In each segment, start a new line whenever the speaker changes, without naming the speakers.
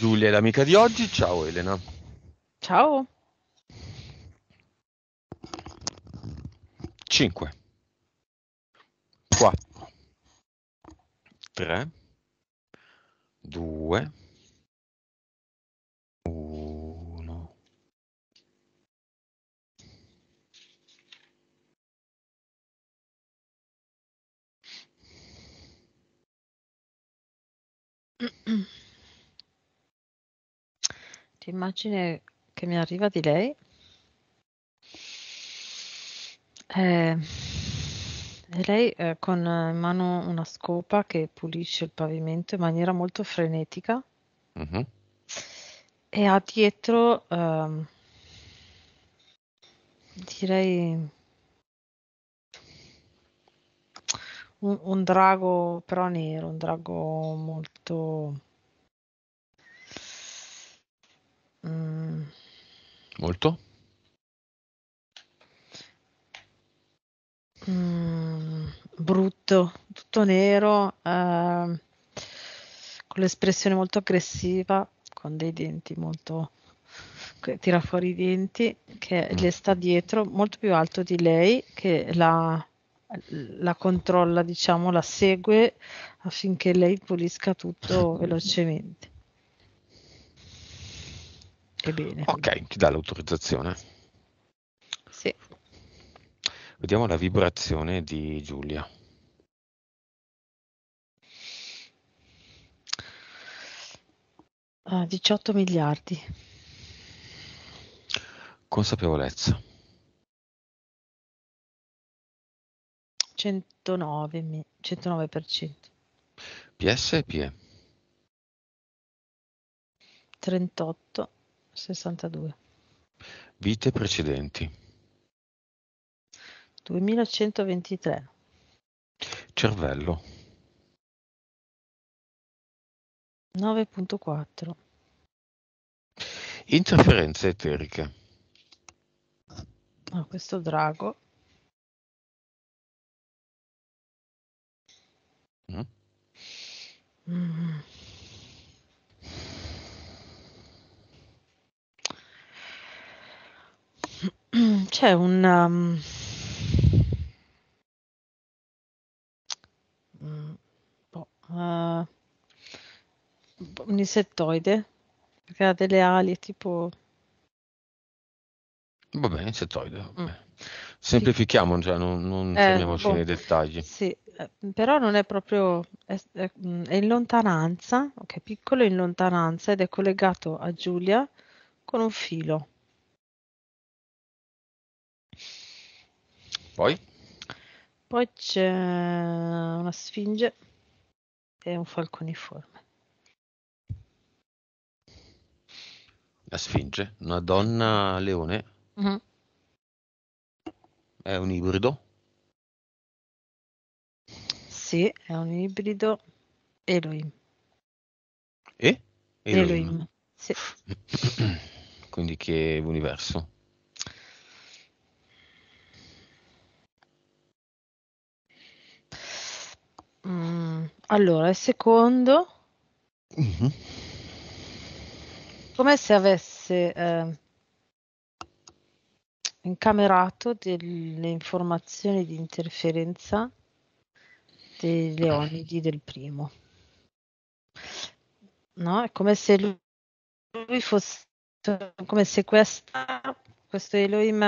Giulia è
l'amica di oggi, ciao Elena. Ciao. 5 4 3 2 1
Mm-mm
qualche immagine che mi arriva di lei. Eh, e lei eh, con eh, in mano una scopa che pulisce il pavimento in maniera molto frenetica uh-huh. e ha dietro, eh, direi, un, un drago però nero, un drago molto Molto? Mm, brutto, tutto nero, eh, con l'espressione molto aggressiva, con dei denti molto... tira fuori i denti, che mm. le sta dietro, molto più alto di lei, che la, la controlla, diciamo, la segue affinché lei pulisca tutto velocemente. Ebbene. Ok,
ti dà l'autorizzazione. Sì. Vediamo la vibrazione di Giulia.
Ah, 18 miliardi.
Consapevolezza.
109, 109%.
PS e PE.
38. 62.
Vite precedenti.
2123.
Cervello.
9.4.
Interferenze eteriche.
Ah, questo drago. Mm. mm. C'è un, um, mm, uh, un insettoide che ha delle ali tipo
Va bene, insettoide. Mm. Semplifichiamo, cioè non, non eh, boh, nei dettagli. Sì,
eh, però non è proprio... È, è, in lontananza, ok, piccolo in lontananza ed è collegato a Giulia con un filo. Poi? Poi c'è una sfinge e un falconiforme.
La sfinge? Una donna leone? Mm-hmm. È un ibrido?
Sì, è un ibrido Elohim.
E? Elohim. Elohim. Sì. Quindi che universo?
Mm, allora, il secondo, Mhm. come se avesse eh, incamerato delle informazioni di interferenza degli leonidi ah. del primo. No? È come se lui lui fosse, come se questa, questo Elohim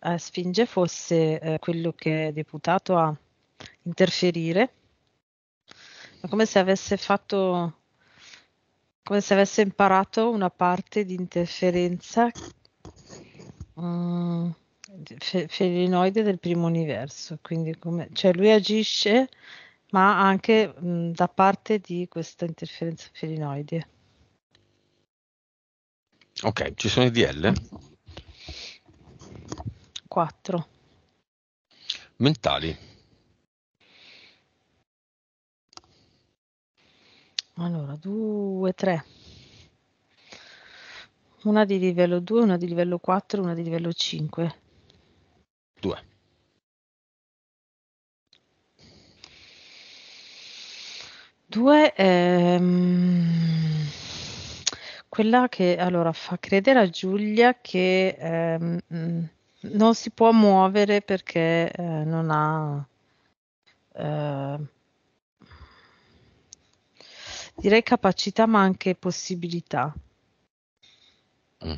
eh, Sfinge fosse eh, quello che è deputato a interferire come se avesse fatto, come se avesse imparato una parte di interferenza um, felinoide del primo universo. Quindi come, cioè lui agisce, ma anche mh, mm, da parte di questa interferenza felinoide.
Ok, ci sono i DL? 4. Mentali.
Allora 2, 3. Una di livello 2, una di livello 4 una di livello 5. 2. Due, ehm, quella che allora fa credere a Giulia che ehm, non si può muovere perché eh, non ha eh, direi capacità ma anche possibilità. Mm.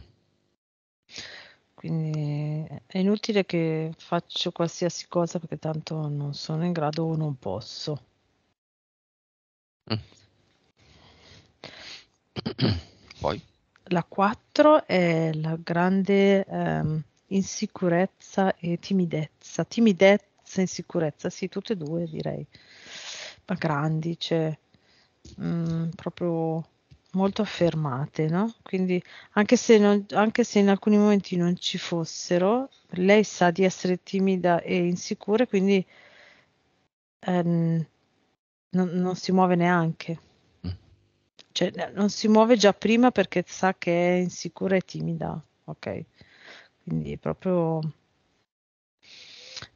Quindi è inutile che faccio qualsiasi cosa perché tanto non sono in grado o non posso. Mm. Poi? La 4 è la grande ehm, insicurezza e timidezza. Timidezza e insicurezza, sì, tutte e due direi. Ma grandi, cioè Mm, proprio molto affermate, no? Quindi anche se, non, anche se in alcuni momenti non ci fossero, lei sa di essere timida e insicura, quindi ehm, non, non, si muove neanche. Mm. Cioè, non si muove già prima perché sa che è insicura e timida, ok? Quindi proprio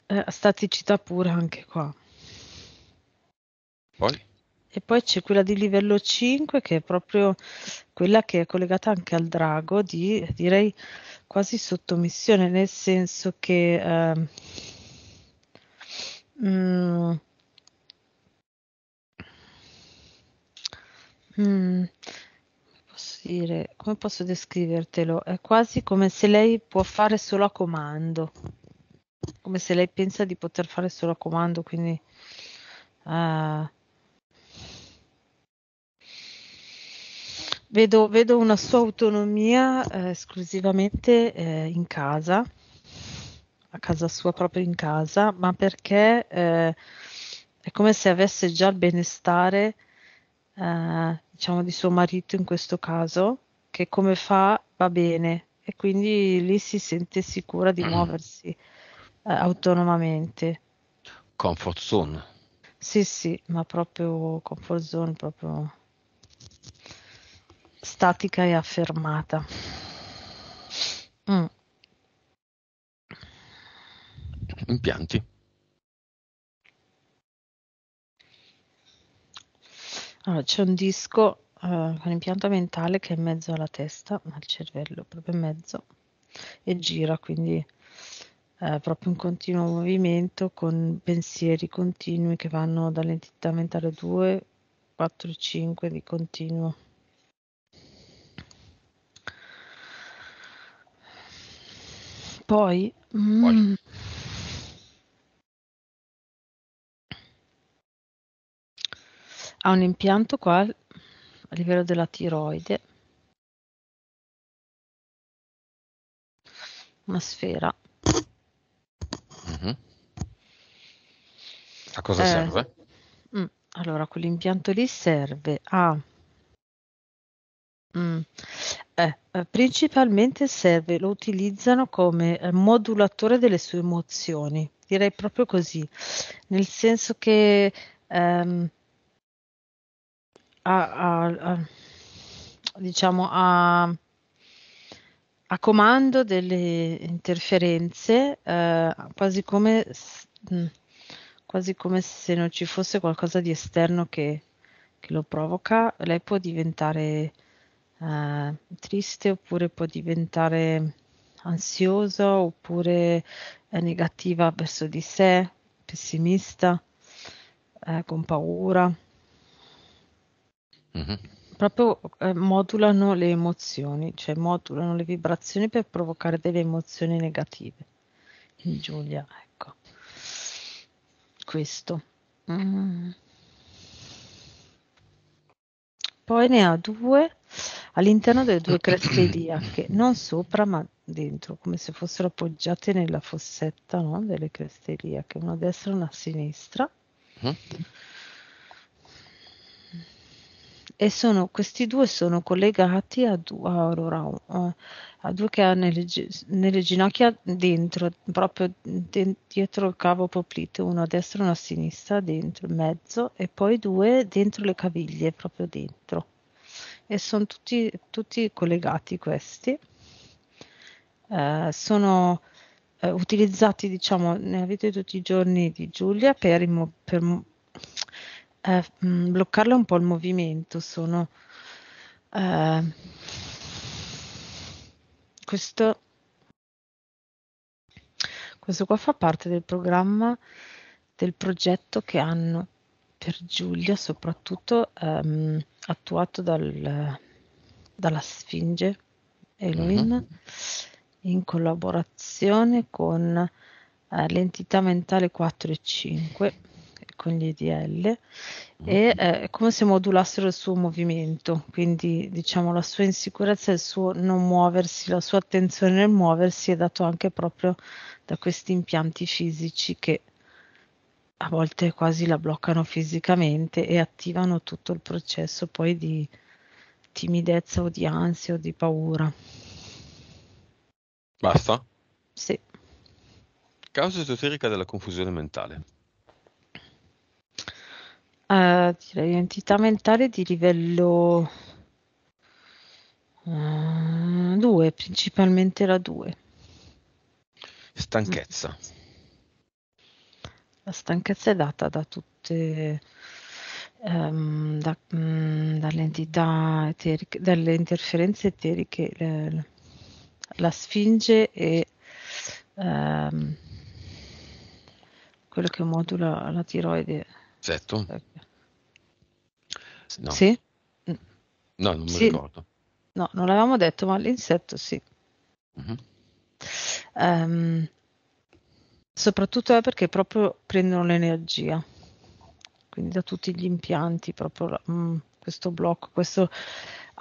eh, staticità pura anche qua. Poi? E poi c'è quella di livello 5 che è proprio quella che è collegata anche al drago di direi quasi sottomissione, nel senso che eh, mm, mm, posso dire, come posso descrivertelo? È quasi come se lei può fare solo a comando, come se lei pensa di poter fare solo a comando, quindi eh, Vedo, vedo una sua autonomia eh, esclusivamente eh, in casa, a casa sua proprio in casa, ma perché eh, è come se avesse già il benestare, eh, diciamo, di suo marito in questo caso, che come fa va bene e quindi lì si sente sicura di mm. muoversi eh, autonomamente.
Comfort zone.
Sì, sì, ma proprio comfort zone, proprio statica e affermata. Mm. Impianti. Allora, c'è un disco uh, con impianto mentale che è in mezzo alla testa, al cervello, proprio in mezzo, e gira, quindi eh, proprio un continuo movimento con pensieri continui che vanno dall'entità mentale 2, 4, 5 di continuo. Poi? Poi. Mm. Ha un impianto qua a livello della tiroide. Una sfera.
Mm-hmm. A cosa eh, serve? Mm.
allora, quell'impianto lì serve a... Mm, eh, eh, principalmente serve, lo utilizzano come eh, modulatore delle sue emozioni, direi proprio così, nel senso che ehm, a, a, a, diciamo a, comando delle interferenze, eh, quasi come, mm, quasi come se non ci fosse qualcosa di esterno che, che lo provoca, lei può diventare eh, triste oppure può diventare ansiosa oppure è negativa verso di sé, pessimista, eh, con paura. Mm-hmm. Proprio eh, modulano le emozioni, cioè modulano le vibrazioni per provocare delle emozioni negative. In Giulia, ecco. Questo. Mm. Poi ne ha due all'interno delle due creste iliache, non sopra ma dentro, come se fossero appoggiate nella fossetta no? delle creste iliache, una a destra e una a sinistra. Mm. E sono, questi due sono collegati a, du, a, a, a due che ha nelle, nelle, ginocchia dentro, proprio de, dietro il cavo poplite, uno a destra e uno a sinistra, dentro, in mezzo, e poi due dentro le caviglie, proprio dentro e sono tutti, tutti collegati questi. Eh, sono eh, utilizzati diciamo nella vita di tutti i giorni di Giulia per, per eh, mm, bloccarle un po' il movimento. Sono eh, questo, questo qua fa parte del programma del progetto che hanno per Giulia soprattutto ehm, attuato dal, dalla Sfinge Elohim uh-huh. in collaborazione con eh, l'entità mentale 4 e 5 con gli EDL uh-huh. e mhm. eh, come se modulassero il suo movimento, quindi diciamo la sua insicurezza, il suo non muoversi, la sua attenzione nel muoversi è dato anche proprio da questi impianti fisici che a volte quasi la bloccano fisicamente e attivano tutto il processo poi di timidezza o di ansia o di paura. Basta? Sì.
Causa esoterica della confusione mentale.
Uh, direi entità mentale di livello 2, uh, eh, principalmente la 2.
Stanchezza.
Mm. La stanchezza è data da tutte, ehm, da, mh, mm, dalle entità eteriche, dalle interferenze eteriche, eh, la sfinge e ehm, quello che modula la tiroide.
Zetto? Eh,
no. Sì? Mm. No, non mi sì. ricordo. No, non l'avevamo detto, ma l'insetto sì. Uh-huh. Um, Soprattutto è perché proprio prendono l'energia, quindi da tutti gli impianti, proprio mh, mm, questo blocco, questo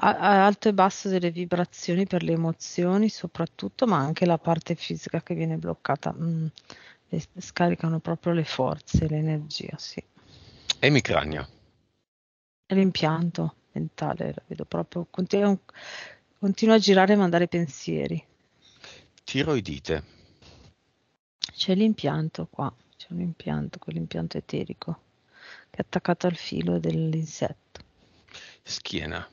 a, alto e basso delle vibrazioni per le emozioni soprattutto, ma anche la parte fisica che viene bloccata, mh, mm, scaricano proprio le forze, l'energia, sì. emicrania L'impianto mentale, vedo proprio, continua, continua a girare e mandare pensieri.
Tiroidite?
C'è l'impianto qua, c'è un impianto, quell'impianto eterico che è attaccato al filo dell'insetto.
Schiena.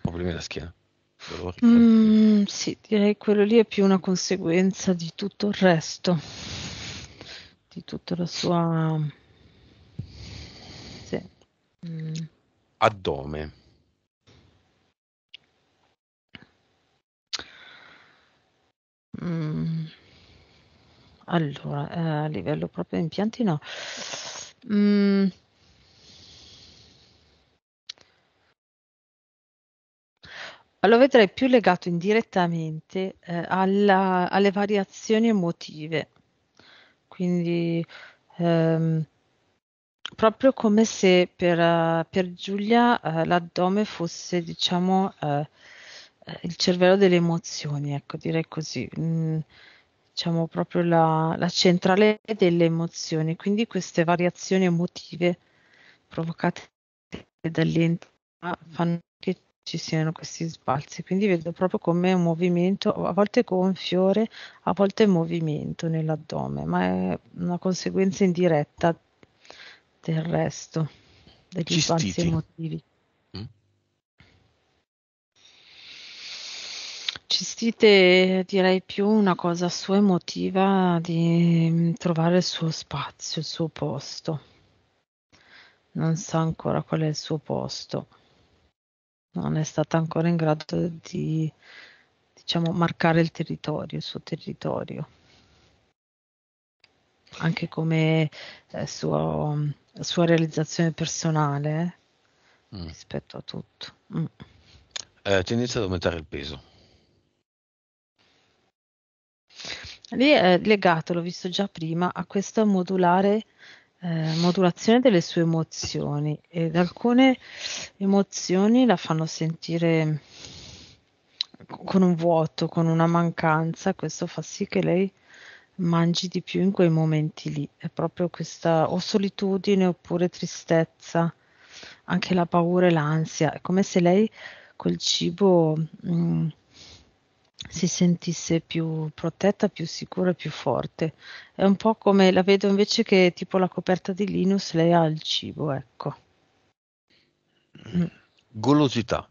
Problemi alla schiena.
Mm, sì, direi quello lì è più una conseguenza di tutto il resto, di tutta la sua... Sì. Mm.
Addome.
Mm. Allora, eh, a livello proprio impianti no. Mhmm Lo vedrei più legato indirettamente, ehm, alla alle variazioni emotive. Quindi, ehm, proprio come se per per Giulia, ehm, l'addome fosse diciamo, ehm, il cervello delle emozioni, ecco direi così. Mhmm diciamo proprio la, la centrale delle emozioni, quindi queste variazioni emotive provocate dall'entità fanno che ci siano questi sbalzi, quindi vedo proprio come un movimento, a volte gonfiore, a volte movimento nell'addome, ma è una conseguenza indiretta del resto, degli Cistiti. sbalzi emotivi. cistite direi più una cosa sua emotiva di mm, trovare il suo spazio, il suo posto. Non sa ancora qual è il suo posto. Non è stata ancora in grado di, diciamo, marcare il territorio, il suo territorio. Anche come eh, suo, sua realizzazione personale eh, mm. rispetto a tutto. Mm.
Eh, inizia ad aumentare il peso
Lì è legato, l'ho visto già prima, a questa modulare, eh, modulazione delle sue emozioni ed alcune emozioni la fanno sentire con un vuoto, con una mancanza, questo fa sì che lei mangi di più in quei momenti lì, è proprio questa o solitudine oppure tristezza, anche la paura e l'ansia, è come se lei col cibo mh, mm, si sentisse più protetta, più sicura, e più forte. È un po' come la vedo invece che tipo la coperta di Linus, lei ha il cibo, ecco.
Mm. Golosità.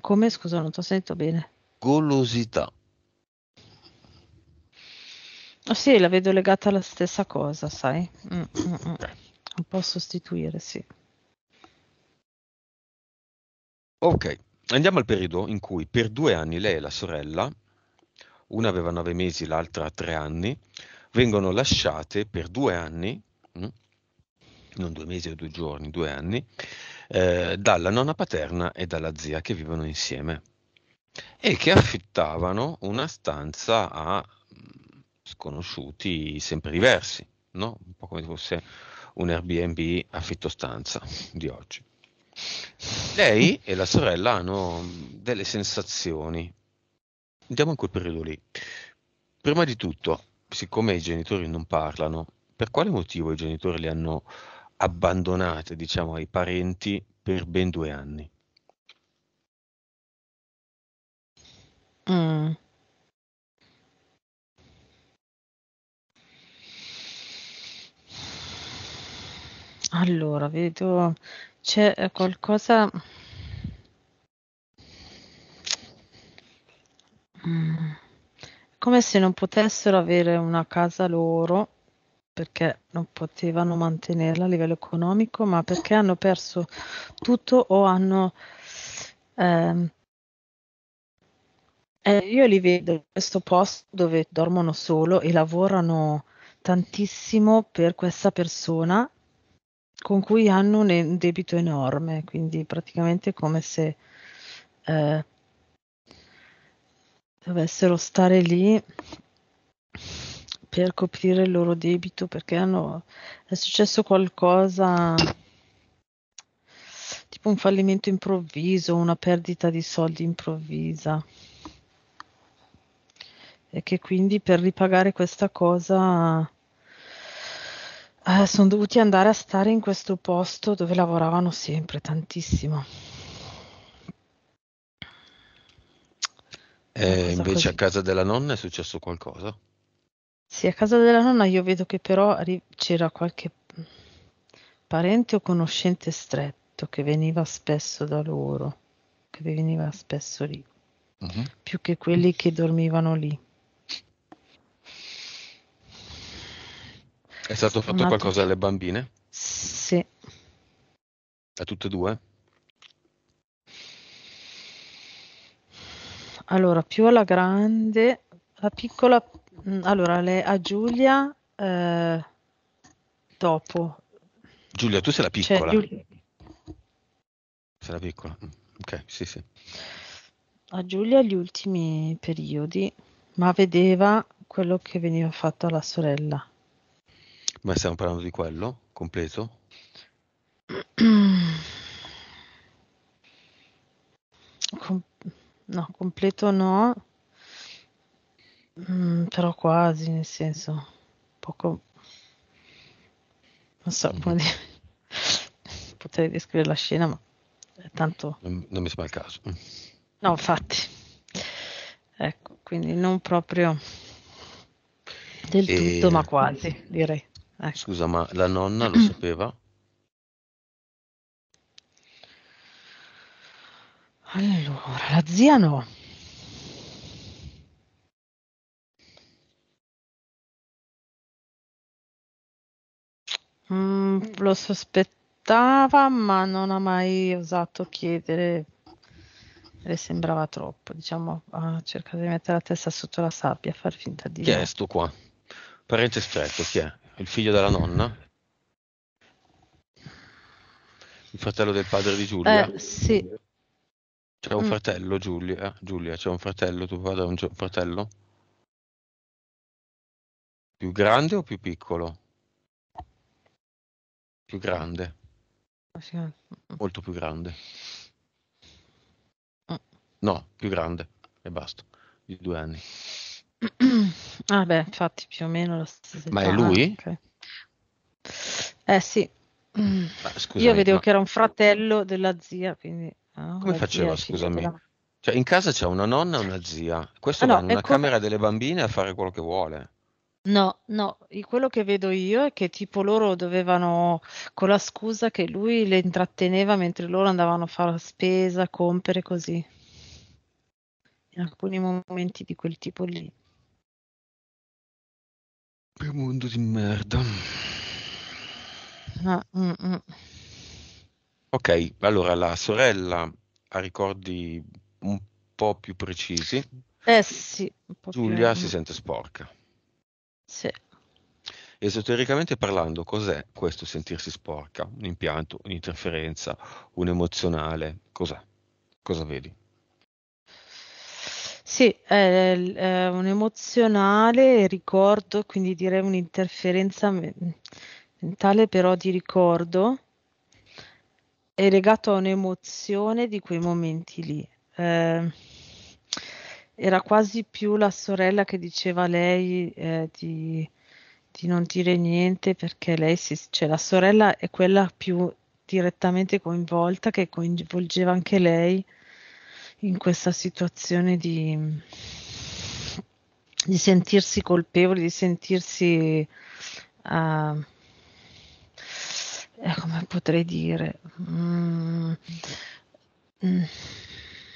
Come? Scusa, non ti ho sentito bene.
Golosità.
Oh, sì, la vedo legata alla stessa cosa, sai? Mm, mm, un po' sostituire, sì.
Ok andiamo al periodo in cui per due anni lei e la sorella, una aveva nove mesi, l'altra tre anni, vengono lasciate per due anni, mm, non due mesi o due giorni, due anni, eh, dalla nonna paterna e dalla zia che vivono insieme e che affittavano una stanza a mm, sconosciuti sempre diversi, no? un po' come se fosse un Airbnb affitto stanza di oggi. Lei e la sorella hanno mm, delle sensazioni. Andiamo in quel periodo lì. Prima di tutto, siccome i genitori non parlano, per quale motivo i genitori le hanno abbandonate, diciamo, ai parenti per ben due anni?
Mm.
Allora, vedo c'è eh, qualcosa... Mm. Come se non potessero avere una casa loro perché non potevano mantenerla a livello economico, ma perché hanno perso tutto o hanno... Ehm, eh, io li vedo in questo posto dove dormono solo e lavorano tantissimo per questa persona con cui hanno un debito enorme, quindi praticamente come se eh, dovessero stare lì per coprire il loro debito perché hanno, è successo qualcosa tipo un fallimento improvviso, una perdita di soldi improvvisa e che quindi per ripagare questa cosa eh, sono dovuti andare a stare in questo posto dove lavoravano sempre tantissimo.
E eh, invece così. a casa della nonna è successo qualcosa?
Sì, a casa della nonna io vedo che però c'era qualche parente o conoscente stretto che veniva spesso da loro, che veniva spesso lì, uh-huh. più che quelli che dormivano lì.
È stato fatto qualcosa alle bambine?
Sì.
A tutte e due?
Allora, più alla grande, la piccola, mm, allora le, a Giulia eh, dopo.
Giulia, tu sei la cioè, piccola. Cioè, Giulia... Sei la piccola. Mm, ok, sì, sì.
A Giulia gli ultimi periodi, ma vedeva quello che veniva fatto alla sorella.
Ma stiamo parlando di quello completo?
Com- no, completo no, mm, però quasi, nel senso, poco... Non so mm. come dire. Potrei descrivere la scena, ma tanto...
Non, non mi sembra il caso.
No, infatti. Ecco, quindi non proprio del tutto, ma quasi, direi.
Ecco. Scusa, ma la nonna lo sapeva?
Allora, la zia no.
Mm, lo sospettava, ma non ha mai osato chiedere. Le sembrava troppo, diciamo, ha cercato di mettere la testa sotto la sabbia, far finta di... Chi è
sto qua? Parente stretto, chi è? il figlio della nonna? Il fratello del padre di Giulia? Eh, sì. C'è un mm. fratello Giulia? Eh, Giulia, c'è un fratello, tuo padre ha un, un fratello? Più grande o più piccolo? Più grande. Oh, eh. Molto più grande. Mm. No, più grande e basta, di due anni.
Ah beh, infatti più o meno lo stesso. Ma è lui? okay. Eh sì. Scusami, Io vedevo ma... che era un fratello della zia, quindi... Ah, Come faceva, zia, scusami? La...
Cioè, in casa c'è una nonna e una zia. Questo ah, va in una come... camera delle bambine a fare quello che vuole.
No, no, quello che vedo io è che tipo loro dovevano, con la scusa che lui le intratteneva mentre loro andavano a fare la spesa, compere così. In alcuni momenti di quel tipo lì.
Che mondo di merda.
Ah, mm, mm
Ok, allora la sorella ha ricordi un po' più precisi.
Eh sì. Giulia più... si
sente sporca. Sì. Esotericamente parlando, cos'è questo sentirsi sporca? Un impianto, un'interferenza, un emozionale? Cos'è? Cosa vedi?
Sì, è, l- è un emozionale ricordo, quindi direi un'interferenza mentale però di ricordo, è legato a un'emozione di quei momenti lì. Eh, era quasi più la sorella che diceva a lei eh, di, di non dire niente perché lei si, cioè la sorella è quella più direttamente coinvolta che coinvolgeva anche lei in questa situazione di, di sentirsi colpevoli, di sentirsi, uh, eh, come potrei dire, mm, mm.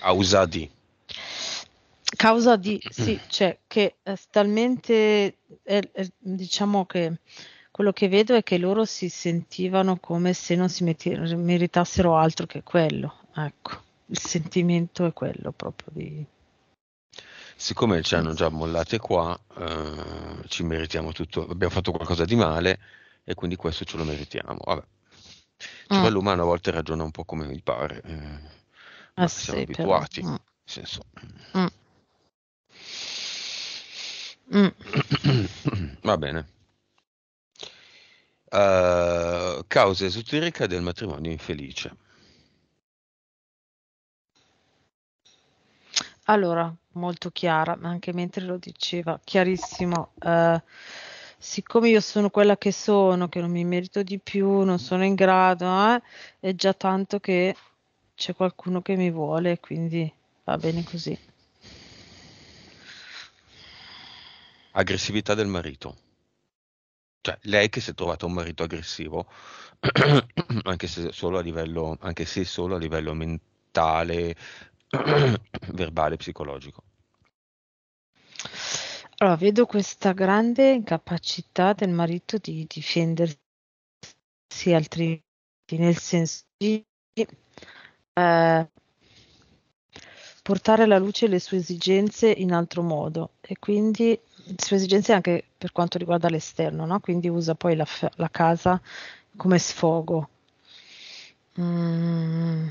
ausati causa di sì, cioè che è eh, talmente è, eh, è, eh, diciamo che quello che vedo è che loro si sentivano come se non si meritassero altro che quello, ecco il sentimento è quello proprio di...
Siccome ci hanno già mollate qua, eh, ci meritiamo tutto, abbiamo fatto qualcosa di male e quindi questo ce lo meritiamo. Vabbè. Cioè, mm. L'umano a volte ragiona un po' come mi pare, eh,
ah, sì, siamo abituati.
Però, mm. senso... Mm. mm. Va bene. Uh, eh, causa esoterica del matrimonio infelice.
Allora, molto chiara, ma anche mentre lo diceva, chiarissimo. Eh, siccome io sono quella che sono, che non mi merito di più, non sono in grado, eh, è già tanto che c'è qualcuno che mi vuole, quindi va bene così.
Aggressività del marito. Cioè, lei che si è trovata un marito aggressivo, anche se solo a livello, anche se solo a livello mentale, verbale psicologico.
Allora, vedo questa grande incapacità del marito di difendersi altrimenti, nel senso di eh, portare alla luce le sue esigenze in altro modo e quindi le sue esigenze anche per quanto riguarda l'esterno, no? quindi usa poi la, la casa come sfogo. Mm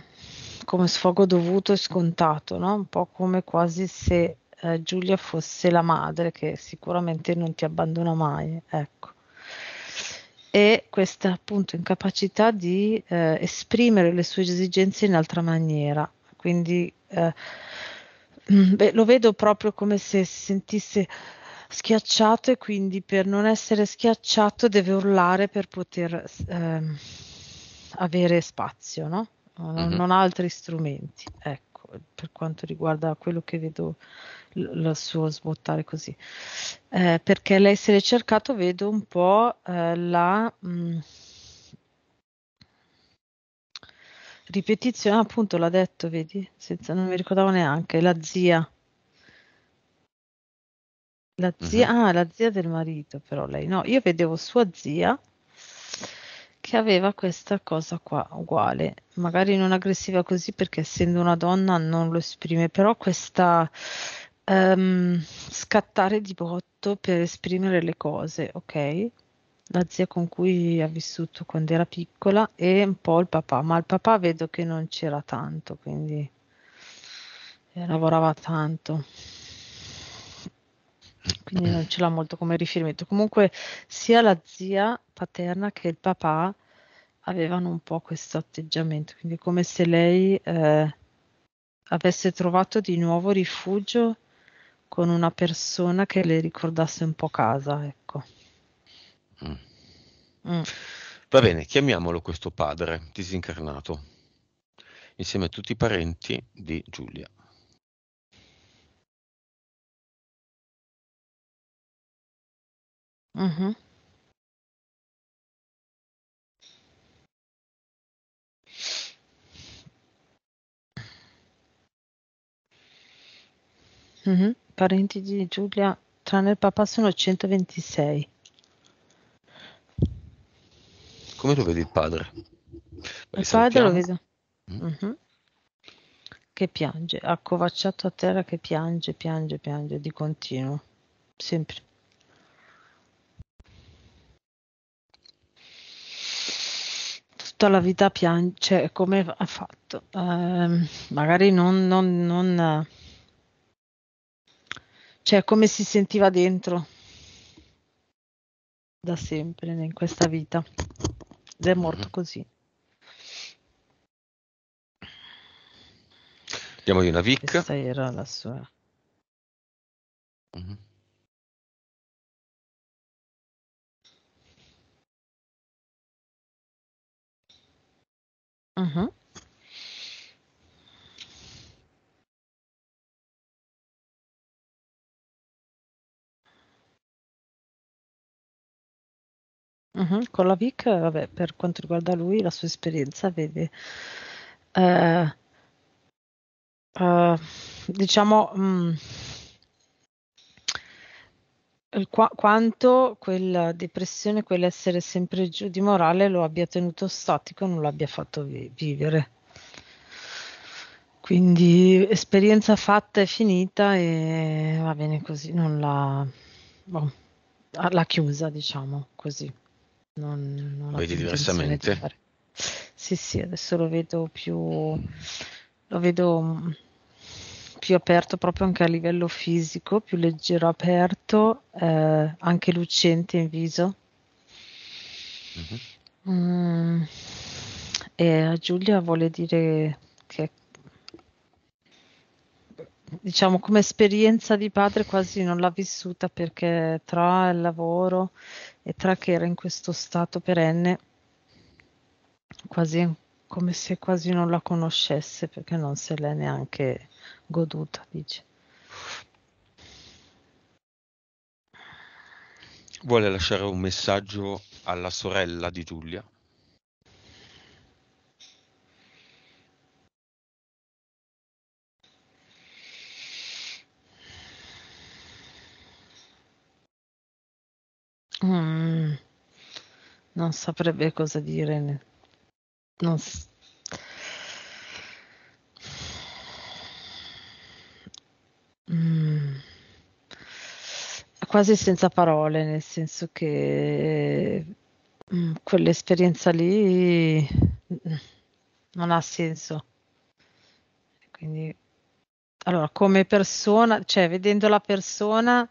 come sfogo dovuto e scontato, no? un po' come quasi se eh, Giulia fosse la madre che sicuramente non ti abbandona mai. Ecco. E questa appunto incapacità di eh, esprimere le sue esigenze in altra maniera. Quindi eh, mm, beh, lo vedo proprio come se si sentisse schiacciato e quindi per non essere schiacciato deve urlare per poter ehm, avere spazio, no? non, mhm. non ha altri strumenti, ecco, per quanto riguarda quello che vedo il suo svuotare così. Eh, perché l'essere cercato vedo un po' eh, la... Mh, mm, ripetizione, appunto l'ha detto, vedi, Senza, non mi ricordavo neanche, la zia. La zia, uh-huh. ah, la zia del marito, però lei no, io vedevo sua zia che aveva questa cosa qua uguale, magari non aggressiva così perché essendo una donna non lo esprime, però questa um, scattare di botto per esprimere le cose, ok? La zia con cui ha vissuto quando era piccola e un po' il papà, ma il papà vedo che non c'era tanto, quindi eh, lavorava tanto quindi non eh. ce l'ha molto come riferimento. Comunque sia la zia paterna che il papà avevano un po' questo atteggiamento, quindi come se lei eh, avesse trovato di nuovo rifugio con una persona che le ricordasse un po' casa, ecco. Mm. Mm.
Va bene, chiamiamolo questo padre disincarnato, insieme a tutti i parenti di Giulia.
Mh-mh.
Mh-mh. Parenti di Giulia, tranne il papà, sono 126.
Come lo vedi il padre?
Il padre lo vedo mm. mh. Mm-hmm. mh Che piange, accovacciato a terra che piange, piange, piange di continuo, sempre. tutta la vita piange, come ha fatto? Eh, magari non, non, non, cioè come si sentiva dentro da sempre in questa vita ed è mhm. morto così.
hmm di una
Vic. Questa era la sua. Mm-hmm. Mh-mh.
Mh-mh. Con la Vic, vabbè, per quanto riguarda lui, la sua esperienza vedi. ehm uhm, eh, diciamo, mhmm eh, qua, quanto quella depressione, quell'essere sempre giù di morale lo abbia tenuto statico, non l'abbia fatto vi- vivere. Quindi esperienza fatta e finita e va bene così, non la... Boh, ah, la chiusa, diciamo così. Non, non Vedi diversamente? Di sì, sì, adesso lo vedo più... lo vedo mm, più aperto proprio anche a livello fisico, più leggero aperto, eh, anche lucente in viso. Mm-hmm. Mm. E a Giulia vuole dire che diciamo come esperienza di padre quasi non l'ha vissuta perché tra il lavoro e tra che era in questo stato perenne quasi come se quasi non la conoscesse perché non se l'è neanche goduta, dice.
Vuole lasciare un messaggio alla sorella di Giulia?
Mm, non saprebbe cosa dire. Non, quasi senza parole, nel senso che mh, mm, quell'esperienza lì mm, non ha senso. Quindi, allora, come persona, cioè vedendo la persona,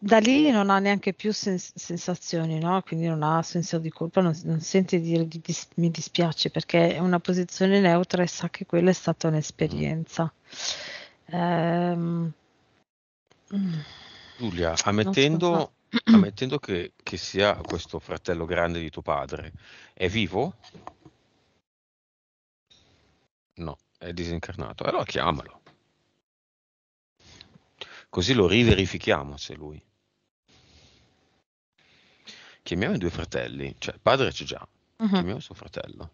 da lì non ha neanche più sens- sensazioni, no? quindi non ha senso di colpa, non, non sente dire di dis- mi dispiace perché è una posizione neutra e sa che quella è stata un'esperienza. Um,
Giulia, ammettendo, so. ammettendo che, che sia questo fratello grande di tuo padre, è vivo? No, è disincarnato. Allora chiamalo. Così lo riverifichiamo se lui. Chiamiamo i due fratelli, cioè il padre c'è già, uh-huh. chiamiamo suo fratello.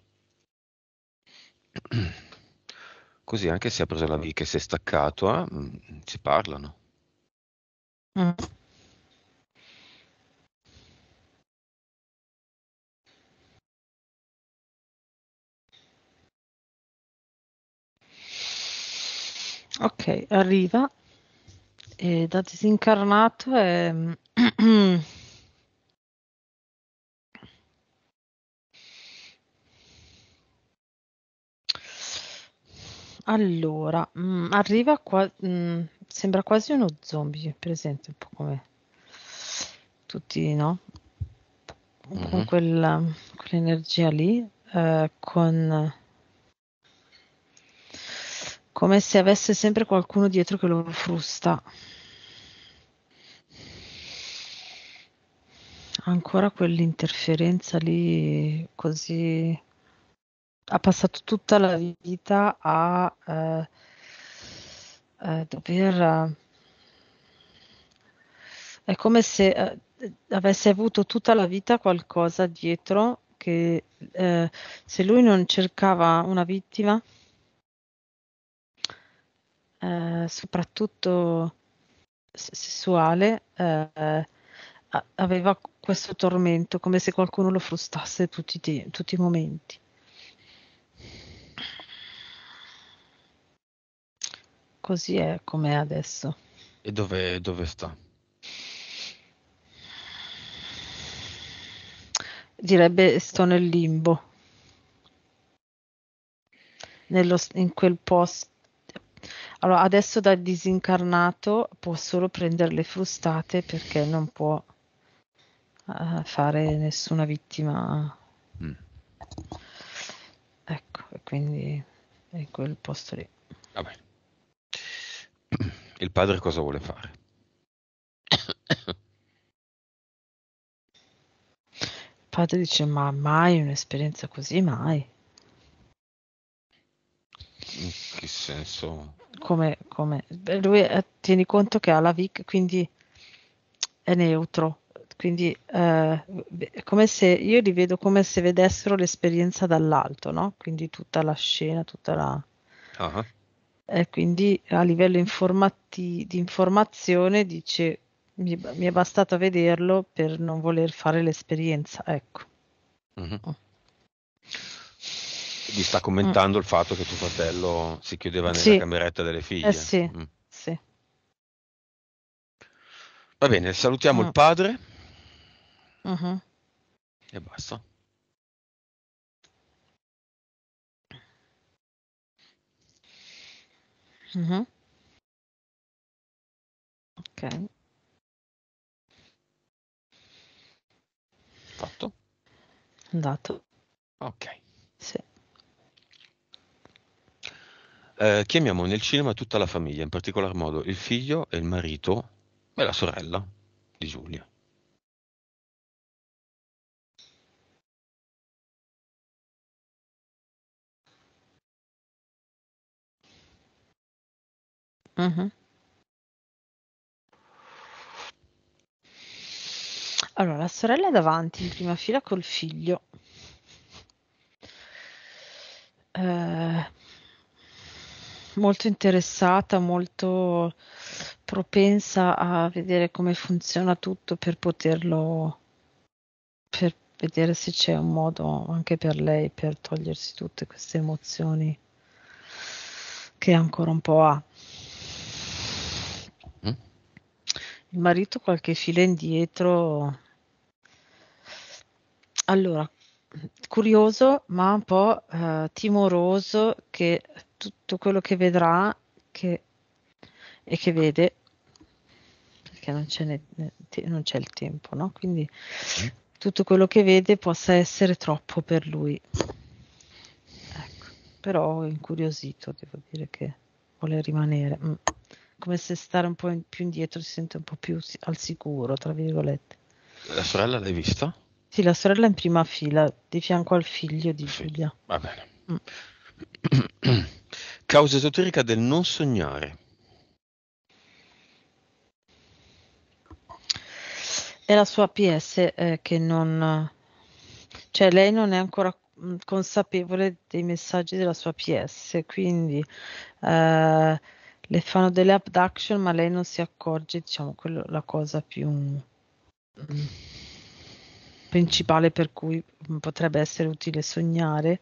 Così anche se ha preso la vita e si è staccato, eh, mm, si parlano.
Mm.
Ok, arriva e da disincarnato è... Allora, mh, mm, arriva qua, mh, mm, sembra quasi uno zombie, presente un po' come tutti, no? Un mm-hmm. quella, quell'energia lì, eh, con come se avesse sempre qualcuno dietro che lo frusta. Ancora quell'interferenza lì così ha passato tutta la vita a eh, eh, dover... Eh, è come se eh, avesse avuto tutta la vita qualcosa dietro che eh, se lui non cercava una vittima, eh, soprattutto sessuale, eh, aveva questo tormento, come se qualcuno lo frustasse tutti, tutti i momenti. così è come è adesso.
E dove, dove sta?
Direbbe sto nel limbo, Nello, in quel posto. Allora, adesso da disincarnato può solo prendere le frustate perché non può uh, fare nessuna vittima. Mm. Ecco, e quindi è in quel posto lì. Vabbè.
Il padre cosa vuole fare?
Il padre dice ma mai un'esperienza così, mai.
In che senso?
Come, come? lui eh, tieni conto che ha la VIC, quindi è neutro. Quindi eh, come se io li vedo come se vedessero l'esperienza dall'alto, no? Quindi tutta la scena, tutta la. Uh-huh. E quindi a livello informati- di informazione dice mi, mi, è bastato vederlo per non voler fare l'esperienza, ecco.
Mm-hmm. Oh. Gli sta commentando mm. il fatto che tuo fratello si chiudeva nella sì. cameretta delle eh, figlie. Eh sì, mm. sì. Va bene, salutiamo mm. il padre. Mm-hmm. E basta.
Mh-mh. Okay.
Fatto? Andato. Ok.
Sì. Ehm, chiamiamo nel cinema tutta la famiglia, in particolar modo il figlio e il marito e la sorella di Giulia.
Mh-mh. Allora, la sorella è davanti in prima fila col figlio. Ehm, molto interessata, molto propensa a vedere come funziona tutto per poterlo per vedere se c'è un modo anche per lei per togliersi tutte queste emozioni che ancora un po' ha. Il marito qualche fila indietro. Allora, curioso ma un po' eh, timoroso che tutto quello che vedrà che, e che vede, perché non, ne, non c'è il tempo, no? Quindi mm. tutto quello che vede possa essere troppo per lui. Ecco, però incuriosito, devo dire che vuole rimanere. Mm come se stare un po' in, più indietro si sente un po' più si- al sicuro, tra virgolette.
La sorella l'hai vista?
Sì, la sorella in prima fila, di fianco al figlio di sì. Giulia.
Va bene. Mm. Causa esoterica del non sognare.
È la sua PS eh, che non... Cioè lei non è ancora mm, consapevole dei messaggi della sua PS, quindi eh, le fanno delle abduction ma lei non si accorge, diciamo, quella è la cosa più mm, principale per cui potrebbe essere utile sognare.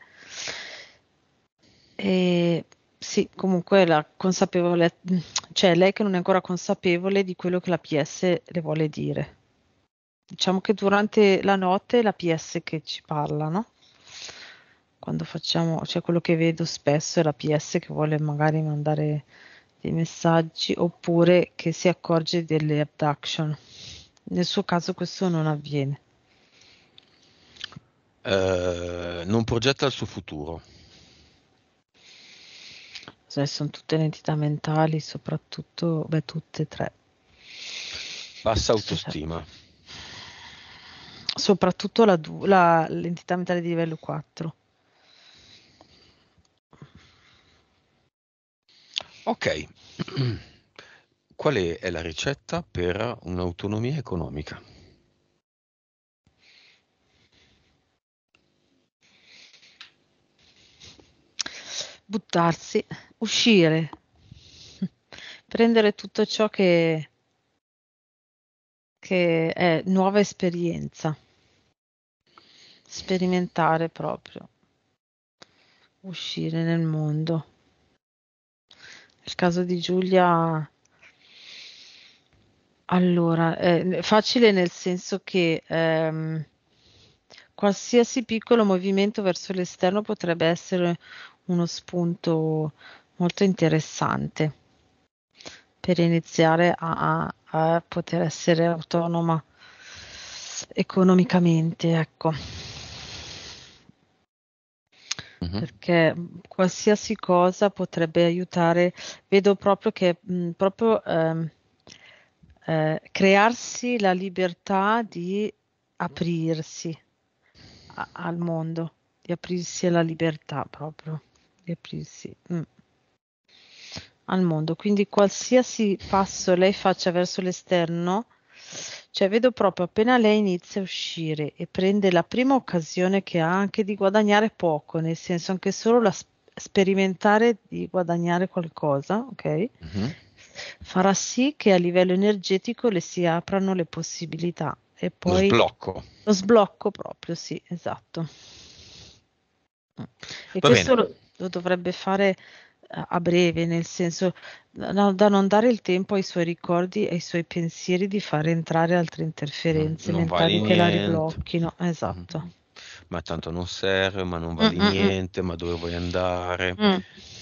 E sì, comunque la consapevolezza, cioè lei che non è ancora consapevole di quello che la PS le vuole dire. Diciamo che durante la notte è la PS che ci parla, no? Quando facciamo, cioè quello che vedo spesso è la PS che vuole magari mandare dei messaggi oppure che si accorge delle abduction. Nel suo caso questo non avviene.
Uh, non progetta il suo futuro.
Cioè, sono tutte le entità mentali, soprattutto, beh, tutte e tre.
Bassa autostima.
Esatto. Soprattutto la, la, l'entità mentale di livello 4.
Ok, qual è, la ricetta per un'autonomia
economica? Buttarsi, uscire, prendere tutto ciò che, che è nuova esperienza, sperimentare proprio, uscire nel mondo. Nel caso di Giulia, allora, è eh, facile nel senso che ehm, qualsiasi piccolo movimento verso l'esterno potrebbe essere uno spunto molto interessante per iniziare a, a poter essere autonoma economicamente, ecco mm-hmm. perché mm, qualsiasi cosa potrebbe aiutare. Vedo proprio che mh, mm, proprio ehm, eh, crearsi la libertà di aprirsi a- al mondo, di aprirsi alla libertà proprio, di aprirsi. Mm al mondo. Quindi qualsiasi passo lei faccia verso l'esterno cioè, vedo proprio appena lei inizia a uscire e prende la prima occasione che ha anche di guadagnare poco, nel senso anche solo la sperimentare di guadagnare qualcosa, ok? Mm-hmm. Farà sì che a livello energetico le si aprano le possibilità. E poi lo sblocco. Lo sblocco proprio, sì, esatto. Mm. E Va questo lo, lo dovrebbe fare a breve, nel senso no, da non dare il tempo ai suoi ricordi e ai suoi pensieri di fare entrare altre interferenze non mentali vale che niente. la riblocchino. Mm-hmm. Esatto.
Ma tanto non serve, ma non vale Mm-mm. niente, ma dove vuoi andare? Mm.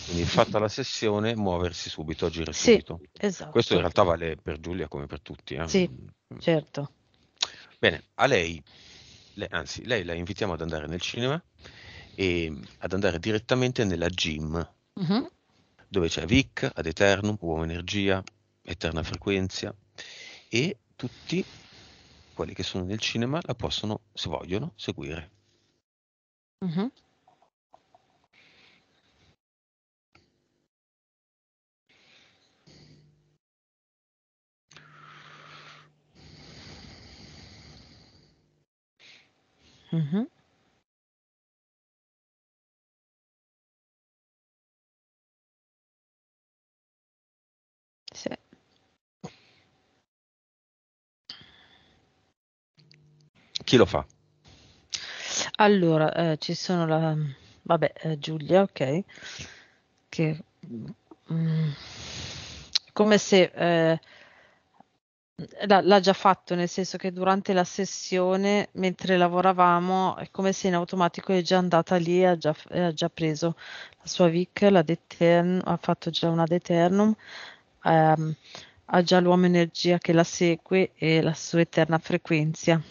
Quindi fatta la sessione, muoversi subito, agire sì, subito. Esatto. Questo in realtà vale per Giulia come per tutti. Eh? Sì,
mm. certo.
Bene, a lei, lei, anzi, lei la invitiamo ad andare nel cinema e ad andare direttamente nella gym. Mm-hmm dove c'è Vic, Ad Eternum, Uomo Energia, Eterna Frequenza e tutti quelli che sono nel cinema la possono, se vogliono, seguire.
Mm-hmm. Mm-hmm.
Chi lo fa? Allora, eh, ci sono la... Vabbè, eh, Giulia, ok, che... Mm, come se... Eh, l'ha già fatto, nel senso che durante la sessione, mentre lavoravamo, è come se in automatico è già andata lì e ha già, eh, ha già preso la sua VIC, la detern- ha fatto già una deternum, ehm, ha già l'uomo energia che la segue e la sua eterna frequenza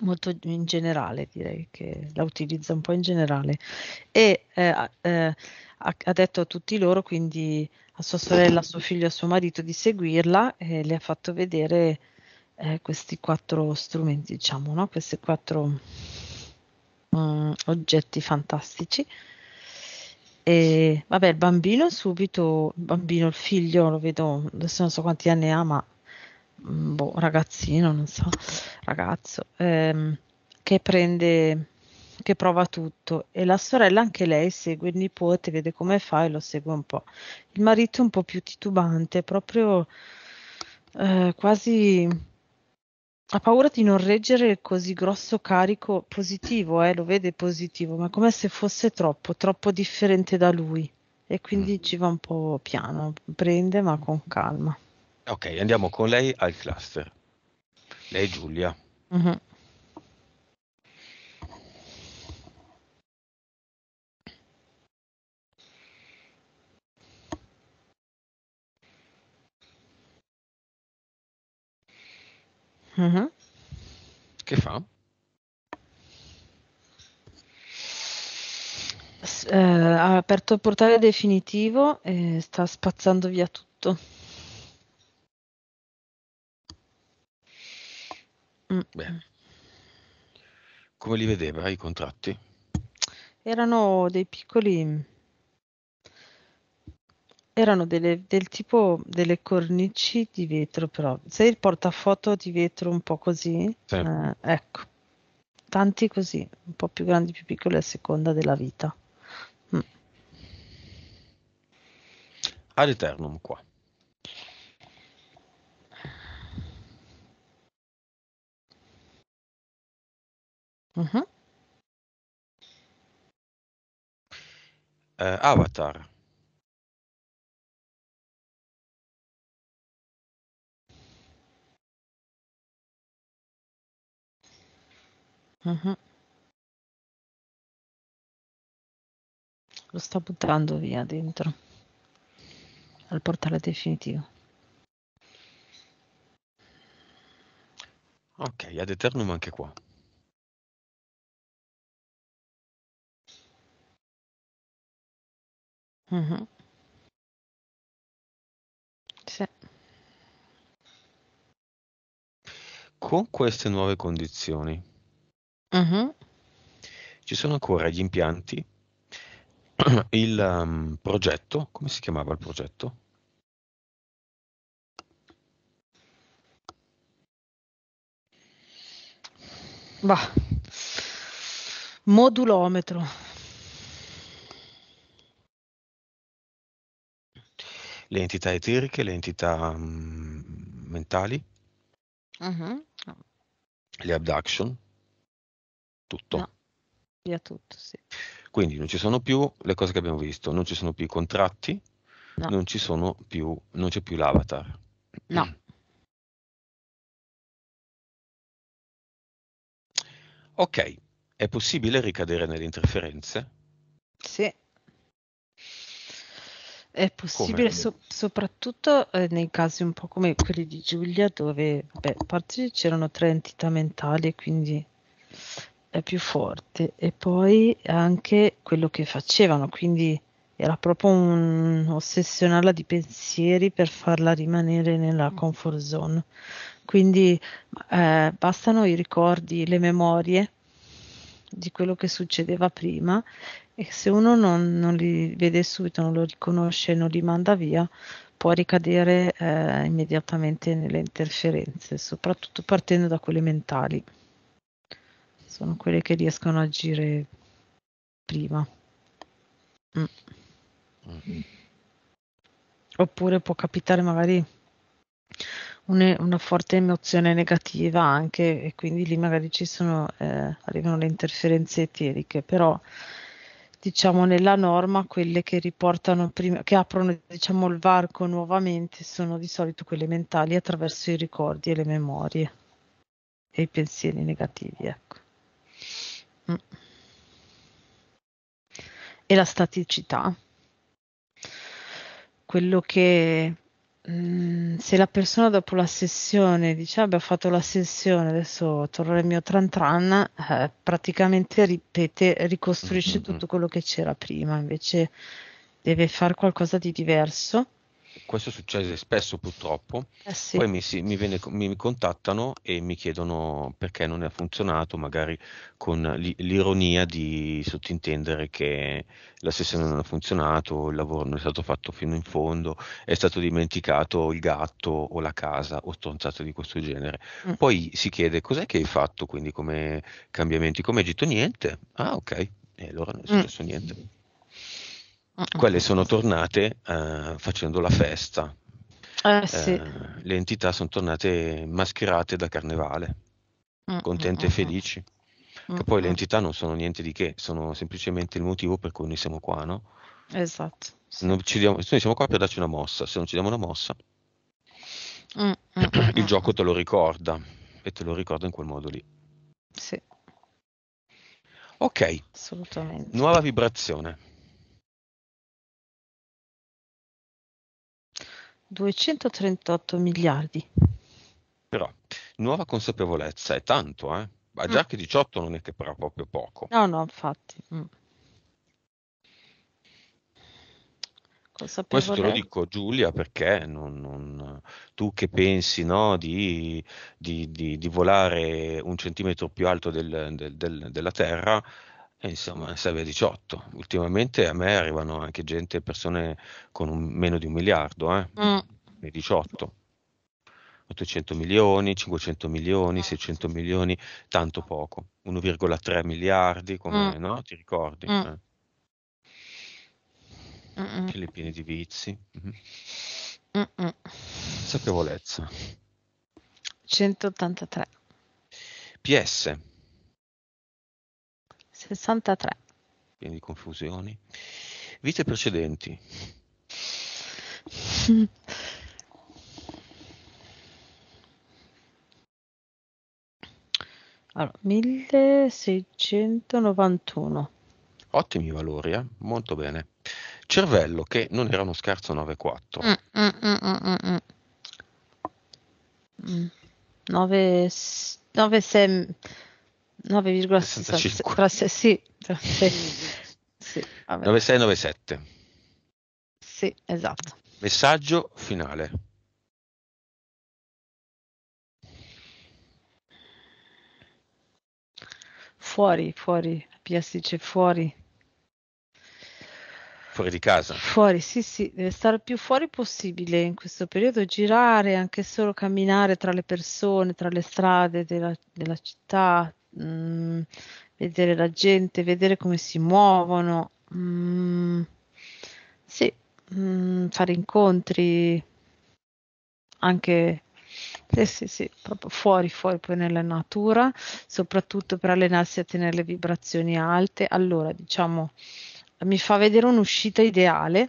molto in generale, direi che la utilizza un po' in generale e eh, eh, ha, ha, detto a tutti loro, quindi a sua sorella, a suo figlio e a suo marito di seguirla e le ha fatto vedere eh, questi quattro strumenti, diciamo, no? questi quattro um, oggetti fantastici. E vabbè, il bambino subito, il bambino, il figlio, lo vedo, adesso non so quanti anni ha, ma Mm, boh, ragazzino, non so, ragazzo, ehm, che prende, che prova tutto e la sorella anche lei segue il nipote, vede come fa e lo segue un po'. Il marito è un po' più titubante, proprio eh, quasi ha paura di non reggere così grosso carico positivo, eh, lo vede positivo, ma come se fosse troppo, troppo differente da lui. E quindi mm. ci va un po' piano, prende ma con calma.
Ok, andiamo con lei al cluster. Lei Giulia.
Uh-huh. Uh-huh. Che fa? S- eh, ha aperto il portale definitivo e sta spazzando via tutto. Mh-mh. Mm.
Come li vedeva i contratti?
Erano dei piccoli erano delle del tipo delle cornici di vetro però, sai il portafoto di vetro un po' così? Sì. Eh, ecco, tanti così, un po' più grandi, più piccoli a seconda della vita. Mh. Mm.
Ad eternum qua.
Mh-mh. Ehm, Avatar. Mh-mh. Lo sta buttando via dentro al portale definitivo.
Okay, ad eternum anche qua.
Mh-mh. Sì.
Con queste nuove condizioni Mh-mh. ci sono ancora gli impianti, il, mhmm, progetto come si chiamava il progetto?
Bah. Modulometro.
le entità eteriche, le entità mh, mm, mentali, uh-huh. le abduction, tutto. No.
Via tutto, sì.
Quindi non ci sono più le cose che abbiamo visto, non ci sono più i contratti, no. non, ci sono più, non c'è più l'avatar. No. Mm. Ok, è possibile ricadere nelle interferenze?
Sì. È possibile so- soprattutto eh, nei casi un po' come quelli di Giulia dove, a parte c'erano tre entità mentali e quindi è più forte e poi anche quello che facevano, quindi era proprio un ossessionarla di pensieri per farla rimanere nella mm. comfort zone. Quindi eh, bastano i ricordi, le memorie di quello che succedeva prima e se uno non, non, li vede subito, non lo riconosce, non li manda via, può ricadere eh, immediatamente nelle interferenze, soprattutto partendo da quelle mentali. Sono quelle che riescono a agire prima. Mm. Mm-hmm. Oppure può capitare magari un, una forte emozione negativa anche e quindi lì magari ci sono, eh, arrivano le interferenze eteriche, però diciamo nella norma quelle che riportano prima, che aprono diciamo il varco nuovamente sono di solito quelle mentali attraverso i ricordi e le memorie e i pensieri negativi ecco. mm. e la staticità quello che Mm, se la persona dopo la sessione dice abbia fatto la sessione, adesso torno al mio tran tran, eh, praticamente ripete, ricostruisce mm-hmm. tutto quello che c'era prima, invece deve fare qualcosa di diverso
questo succede spesso purtroppo, eh sì. poi mi, si, mi, viene, mi, contattano e mi chiedono perché non ha funzionato, magari con l'ironia di sottintendere che la sessione non ha funzionato, il lavoro non è stato fatto fino in fondo, è stato dimenticato il gatto o la casa o stronzate di questo genere. Mm. Poi si chiede cos'è che hai fatto, quindi come cambiamenti, come hai detto niente, ah ok, e allora non è mm. successo mm. niente quelle sono tornate eh, facendo la festa. Eh, eh sì. eh, le entità sono tornate mascherate da carnevale, contente mm, e felici. Mm, che poi le entità non sono niente di che, sono semplicemente il motivo per cui noi siamo qua, no? Esatto. Sì. Diamo, noi siamo qua per darci una mossa, se non ci diamo una mossa, il gioco te lo ricorda e te lo ricorda in quel modo lì. Sì. Ok.
Assolutamente.
Nuova vibrazione.
238 miliardi.
Però, nuova consapevolezza è tanto, eh? Ma già mm. che 18 non è che però proprio poco.
No, no, infatti. Mm. Questo te lo dico
Giulia perché non, non, tu che pensi no, di, di, di, di, volare un centimetro più alto del, del, del, della Terra, e eh, insomma, ne serve 18. Ultimamente a me arrivano anche gente, persone con un, meno di un miliardo, eh? Mm. 18. 800 milioni, 500 milioni, 600 eh. milioni, tanto poco, 1,3 miliardi, come mm. no? Ti ricordi? Mm. Eh? Quelli pieni di vizi.
Mm-hmm. Mm-mm.
Sapevolezza.
183. PS. 63.
di confusioni. Vite precedenti.
Allora, 1691.
Ottimi valori, eh? molto bene. Cervello che non era uno scherzo 94. Mm,
mm, mm, 9, 9, 6, 9,65. Sì, sì,
sì, 9697.
Sì,
esatto.
Messaggio finale.
Fuori, fuori, PS dice fuori.
Fuori di casa? Fuori,
sì, sì, deve stare più fuori possibile in questo periodo, girare, anche solo camminare tra le persone, tra le strade della, della città, Mm, vedere la gente, vedere come si muovono, mh, mm, sì, mh, mm, fare incontri anche eh sì, sì, proprio fuori, fuori poi nella natura, soprattutto per allenarsi a tenere le vibrazioni alte. Allora, diciamo, mi fa vedere un'uscita ideale.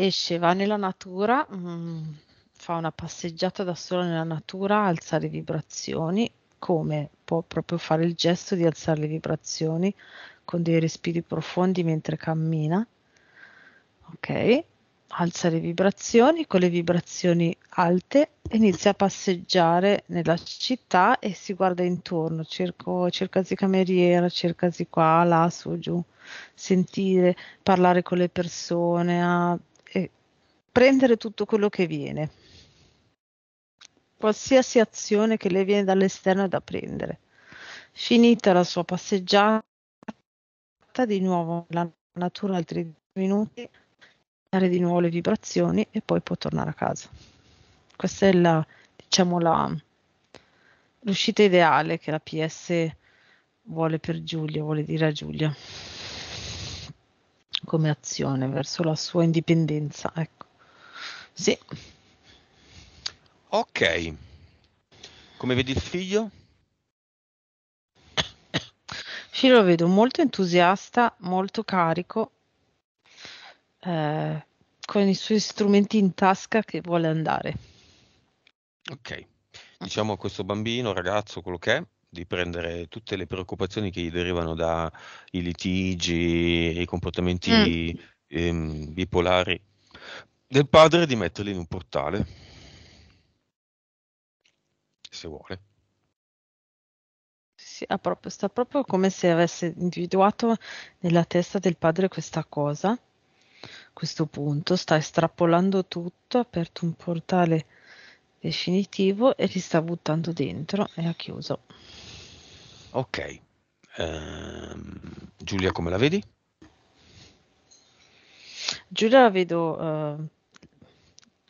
Esce, va nella natura, mh, fa una passeggiata da sola nella natura, alza le vibrazioni, come può proprio fare il gesto di alzare le vibrazioni con dei respiri profondi mentre cammina. Ok, alza le vibrazioni, con le vibrazioni alte inizia a passeggiare nella città e si guarda intorno, cerco, cercasi cameriera, cercasi qua, là, su, giù, sentire, parlare con le persone, a, prendere tutto quello che viene qualsiasi azione che le viene dall'esterno è da prendere. Finita la sua passeggiata, di nuovo la natura altri minuti, dare di nuovo le vibrazioni e poi può tornare a casa. Questa è la, diciamo, la, l'uscita ideale che la PS vuole per Giulia, vuole dire a Giulia come azione verso la sua indipendenza. Ecco. Sì.
Ok. Come vedi il figlio?
Sì, lo vedo molto entusiasta, molto carico, eh, con i suoi strumenti in tasca che vuole andare.
Ok. Diciamo a questo bambino, ragazzo, quello che è, di prendere tutte le preoccupazioni che gli derivano dai litigi i comportamenti mm. ehm, bipolari del padre e di metterli in un portale se vuole.
Sì, proprio, sta proprio come se avesse individuato nella testa del padre questa cosa. A questo punto sta estrapolando tutto, ha aperto un portale definitivo e li sta buttando dentro e ha chiuso.
Ok. Um, Giulia, come la vedi?
Giulia la vedo uh,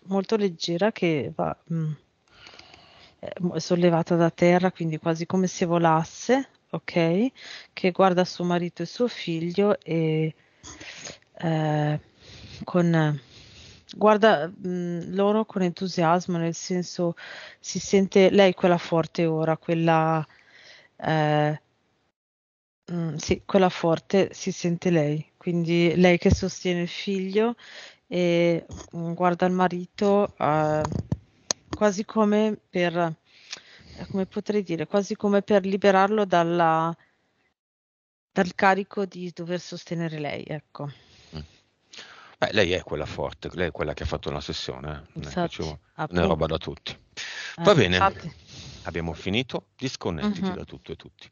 molto leggera che va... Mh mm, eh, sollevata da terra, quindi quasi come se volasse, ok? Che guarda suo marito e suo figlio e eh, con, guarda mh, mm, loro con entusiasmo, nel senso si sente lei quella forte ora, quella, eh, mh, mm, sì, quella forte si sente lei, quindi lei che sostiene il figlio e mh, mm, guarda il marito. Eh, quasi come per, eh, come potrei dire, quasi come per liberarlo dalla, dal carico di dover sostenere lei, ecco. Mm.
Beh, lei è quella forte, lei è quella che ha fatto la sessione, esatto. Eh. una roba da tutti. Eh, Va eh, bene, infatti. abbiamo finito, disconnettiti uh-huh. Mm-hmm. da tutto e tutti.